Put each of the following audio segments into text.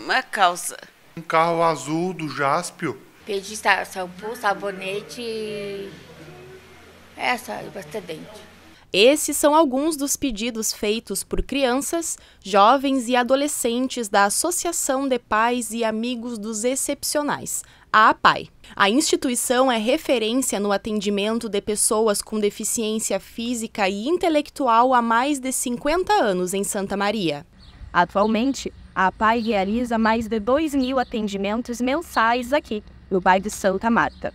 Uma calça. Um carro azul do Jaspio. Pedi shampoo, sabonete é, sai bastante dente. Esses são alguns dos pedidos feitos por crianças, jovens e adolescentes da Associação de Pais e Amigos dos Excepcionais, a APAI. A instituição é referência no atendimento de pessoas com deficiência física e intelectual há mais de 50 anos em Santa Maria. Atualmente, a APAI realiza mais de 2 mil atendimentos mensais aqui, no bairro de Santa Marta.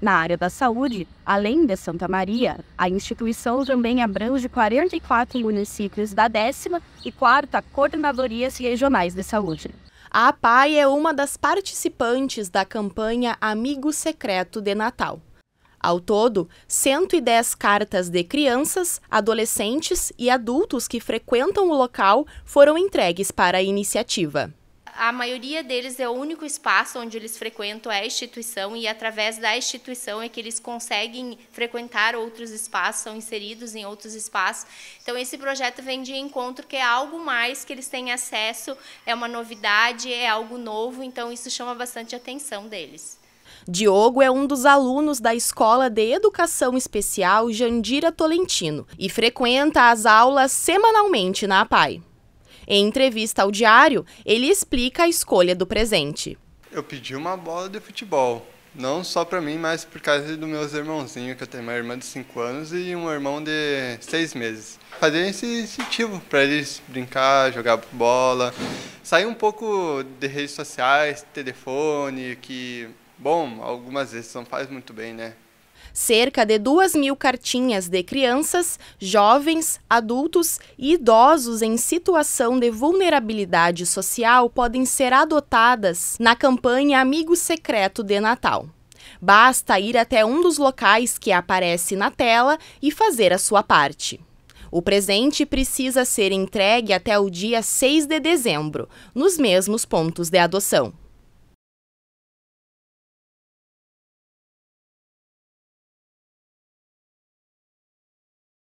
Na área da saúde, além de Santa Maria, a instituição também abrange 44 municípios da décima e quarta Coordenadorias Regionais de Saúde. A APAI é uma das participantes da campanha Amigo Secreto de Natal. Ao todo, 110 cartas de crianças, adolescentes e adultos que frequentam o local foram entregues para a iniciativa a maioria deles é o único espaço onde eles frequentam é a instituição e através da instituição é que eles conseguem frequentar outros espaços, são inseridos em outros espaços. Então esse projeto vem de encontro que é algo mais que eles têm acesso, é uma novidade, é algo novo, então isso chama bastante atenção deles. Diogo é um dos alunos da Escola de Educação Especial Jandira Tolentino e frequenta as aulas semanalmente na APAI. Em entrevista ao Diário, ele explica a escolha do presente. Eu pedi uma bola de futebol, não só para mim, mas por causa dos meus irmãozinhos, que eu tenho uma irmã de 5 anos e um irmão de 6 meses. Fazer esse incentivo para eles brincar, jogar bola, sair um pouco de redes sociais, telefone, que Bom, algumas vezes não faz muito bem, né? Cerca de 2 mil cartinhas de crianças, jovens, adultos e idosos em situação de vulnerabilidade social podem ser adotadas na campanha Amigo Secreto de Natal. Basta ir até um dos locais que aparece na tela e fazer a sua parte. O presente precisa ser entregue até o dia 6 de dezembro, nos mesmos pontos de adoção.